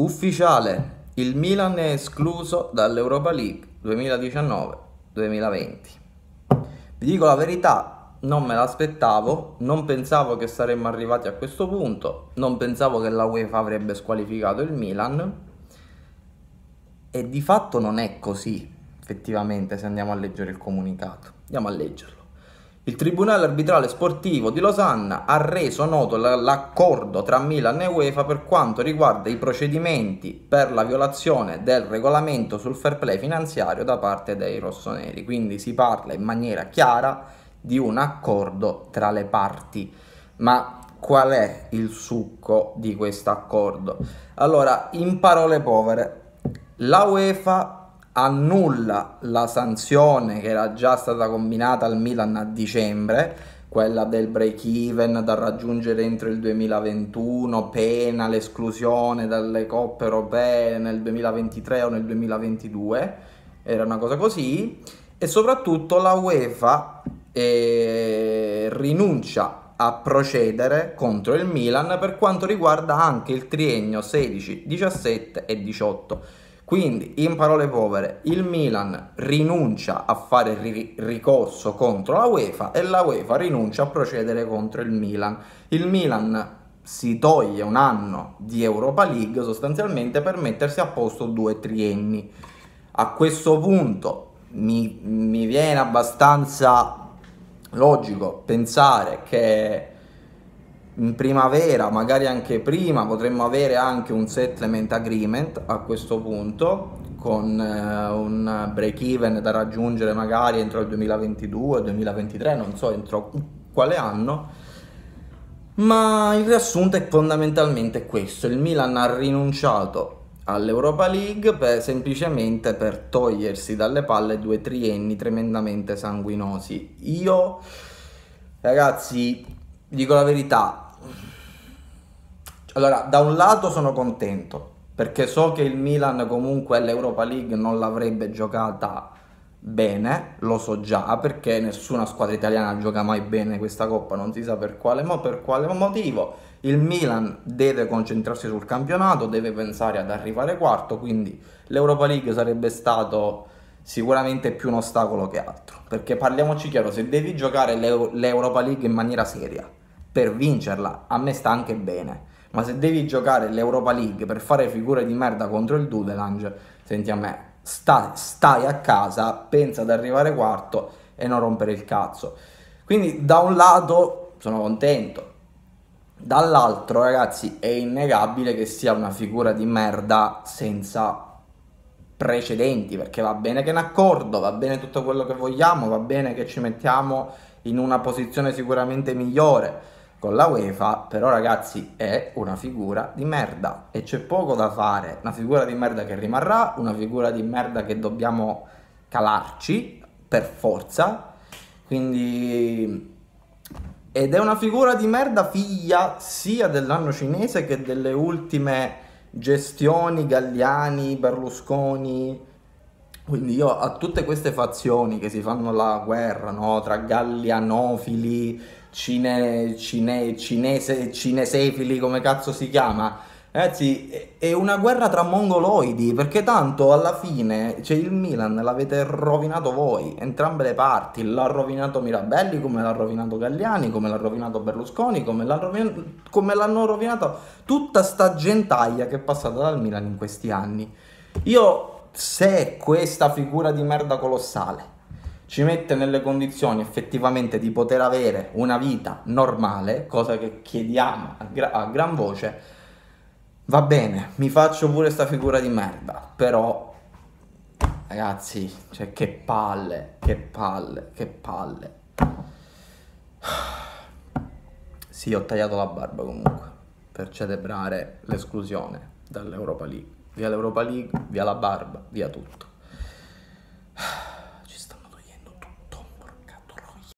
Ufficiale, il Milan è escluso dall'Europa League 2019-2020. Vi dico la verità, non me l'aspettavo, non pensavo che saremmo arrivati a questo punto, non pensavo che la UEFA avrebbe squalificato il Milan e di fatto non è così, effettivamente, se andiamo a leggere il comunicato. Andiamo a leggerlo. Il Tribunale arbitrale sportivo di Losanna ha reso noto l'accordo tra Milan e UEFA per quanto riguarda i procedimenti per la violazione del regolamento sul fair play finanziario da parte dei rossoneri. Quindi si parla in maniera chiara di un accordo tra le parti. Ma qual è il succo di questo accordo? Allora, in parole povere, la UEFA annulla la sanzione che era già stata combinata al Milan a dicembre, quella del break even da raggiungere entro il 2021, pena l'esclusione dalle coppe europee nel 2023 o nel 2022, era una cosa così, e soprattutto la UEFA eh, rinuncia a procedere contro il Milan per quanto riguarda anche il triennio 16, 17 e 18 quindi, in parole povere, il Milan rinuncia a fare ri- ricorso contro la UEFA e la UEFA rinuncia a procedere contro il Milan. Il Milan si toglie un anno di Europa League sostanzialmente per mettersi a posto due trienni. A questo punto mi, mi viene abbastanza logico pensare che in primavera, magari anche prima, potremmo avere anche un settlement agreement a questo punto con eh, un break even da raggiungere magari entro il 2022, 2023, non so entro quale anno. Ma il riassunto è fondamentalmente questo, il Milan ha rinunciato all'Europa League per, semplicemente per togliersi dalle palle due trienni tremendamente sanguinosi. Io, ragazzi, dico la verità, allora, da un lato sono contento, perché so che il Milan comunque l'Europa League non l'avrebbe giocata bene, lo so già, perché nessuna squadra italiana gioca mai bene questa coppa, non si sa per quale, mo, per quale motivo. Il Milan deve concentrarsi sul campionato, deve pensare ad arrivare quarto, quindi l'Europa League sarebbe stato sicuramente più un ostacolo che altro. Perché parliamoci chiaro, se devi giocare l'Europa League in maniera seria, per vincerla, a me sta anche bene ma se devi giocare l'Europa League per fare figure di merda contro il Dudelange, senti a me, stai, stai a casa, pensa ad arrivare quarto e non rompere il cazzo. Quindi da un lato sono contento, dall'altro ragazzi è innegabile che sia una figura di merda senza precedenti, perché va bene che è un accordo, va bene tutto quello che vogliamo, va bene che ci mettiamo in una posizione sicuramente migliore con la UEFA, però ragazzi è una figura di merda e c'è poco da fare, una figura di merda che rimarrà, una figura di merda che dobbiamo calarci per forza, quindi ed è una figura di merda figlia sia dell'anno cinese che delle ultime gestioni Galliani, Berlusconi. Quindi io a tutte queste fazioni che si fanno la guerra no? tra gallianofili, cine, cine, cinese, cinesefili, come cazzo si chiama. Ragazzi, è una guerra tra mongoloidi, perché tanto alla fine cioè, il Milan l'avete rovinato voi, entrambe le parti, l'ha rovinato Mirabelli, come l'ha rovinato Galliani, come l'ha rovinato Berlusconi, come, rovinato, come l'hanno rovinato tutta sta gentaglia che è passata dal Milan in questi anni. Io, se questa figura di merda colossale ci mette nelle condizioni effettivamente di poter avere una vita normale, cosa che chiediamo a, gra- a gran voce, va bene, mi faccio pure sta figura di merda, però ragazzi, cioè che palle, che palle, che palle. Sì, ho tagliato la barba comunque per celebrare l'esclusione dall'Europa League. Via l'Europa League, via la barba, via tutto.